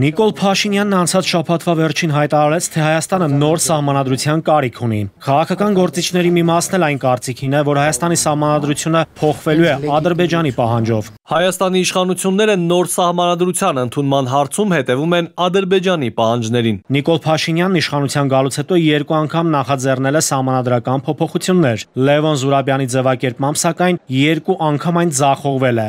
Նիկոլ Փաշինյանն անցած շաբաթվա վերջին հայտարարեց, թե Հայաստանը նոր սահմանադրության կարիք ունի։ Քաղաքական գործիչների մի մասն էլ այն կարծիքին է, որ Հայաստանի սահմանադրությունը փոխվելու է Ադրբեջանի պահանջով։ Հայաստանի իշխանությունները նոր սահմանադրության ընդունման հարցում հետևում են Ադրբեջանի պահանջներին։ Նիկոլ Փաշինյանն իշխանության գալուց հետո երկու անգամ նախաձեռնել է սահմանադրական փոփոխություններ։ Լևոն Զուրաբյանի ձևակերպմամբ սակայն երկու անգամ այն ձախողվել է։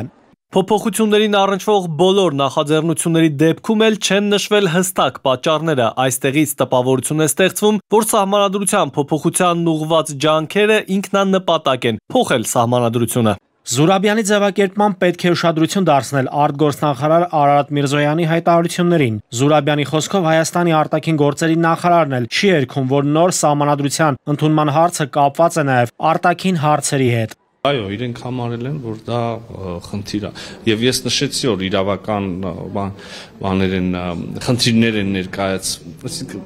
Փոփոխություններին առնչվող բոլոր նախաձեռնությունների դեպքում էլ չեն նշվել հստակ պատճառները։ Այստեղից տպավորություն է ստեղծվում, որ սահմանադրության փոփոխությանն ուղղված ջանքերը ինքնանպատակ են փոխել սահմանադրությունը։ Զուրաբյանի ձևակերպման պետք է ուշադրություն դարձնել արտգործնախարար Արարատ Միրզոյանի հայտարարություններին։ Զուրաբյանի խոսքով Հայաստանի արտաքին գործերի նախարարն էլ չի երգում, որ նոր սահմանադրության ընդունման հարցը կապված է նաև արտաքին հարցերի հետ։ Այո, իրենք համարել են, որ դա խնդիր է։ Եվ ես նշեցի, որ իրավական բաներ են, խնդիրներ են ներկայացում։ Այսինքն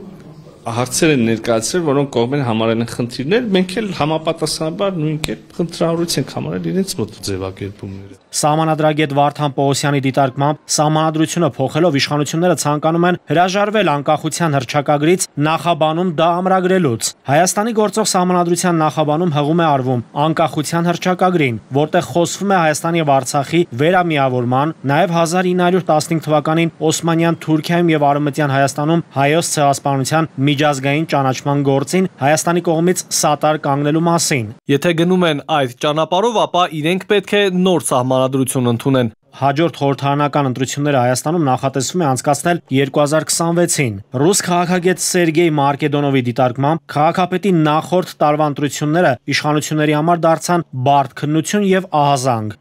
հարցեր են ներկայացրել, որոնք կողմեն համարել են խնդիրներ, մենք էլ համապատասխանաբար նույն կերպ խնդրահարույց ենք համարել իրենց մոտ ձևակերպումները։ Սահմանադրագետ Վարդան Պողոսյանի դիտարկմամբ սահմանադրությունը փոխելով իշխանությունները ցանկանում են հրաժարվել անկախության հռչակագրից նախաբանում դա ամրագրելուց։ Հայաստանի գործող սահմանադրության նախաբանում հղում է արվում անկախության հռչակագրին, որտեղ խոսվում է Հայաստանի եւ Արցախի վերամիավորման, նաեւ 1915 թվականին Օսմանյան Թուրքիայում եւ Արևմտյան Հայաստանում հայոց ցեղասպանության միջ միջազգային ճանաչման գործին Հայաստանի կողմից սատար կանգնելու մասին։ Եթե գնում են այդ ճանապարհով, ապա իրենք պետք է նոր սահմանադրություն ընդունեն։ Հաջորդ խորհրդարանական ընտրությունները Հայաստանում նախատեսվում է անցկացնել 2026-ին։ Ռուս քաղաքագետ Սերգեյ Մարկեդոնովի դիտարկմամբ քաղաքապետի նախորդ տարվա ընտրությունները իշխանությունների համար դարձան բարդ քննություն եւ ահազանգ։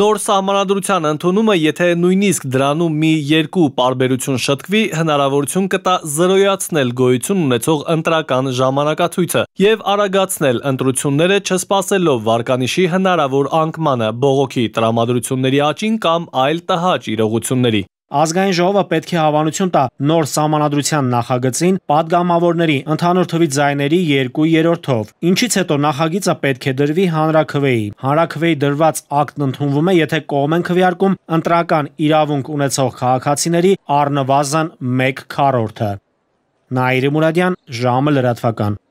Նոր սահմանադրության ընդունումը, եթե նույնիսկ դրանում մի երկու պարբերություն շտկվի, հնարավորություն կտա զրոյացնել գոյություն ունեցող ընտրական ժամանակացույցը եւ արագացնել ընտրությունները չսպասելով վարկանիշի հնարավոր անկմանը, բողոքի տրամադրությունների աճին կամ այլ տհաճ իրողությունների։ Ազգային ժողովը պետք է հավանություն տա նոր սահմանադրության նախագծին падգամավորների ընդհանուր թվի ձայների 2/3-ով, ինչից հետո նախագիծը պետք է դրվի հանրաքվեի։ Հանրաքվեի դրված ակտն ընդունվում է, եթե կողմ են քվեարկում ընտրական իրավունք ունեցող քաղաքացիների առնվազն 1/4-ը։ Նաիրի Մուրադյան, ժամը լրատվական։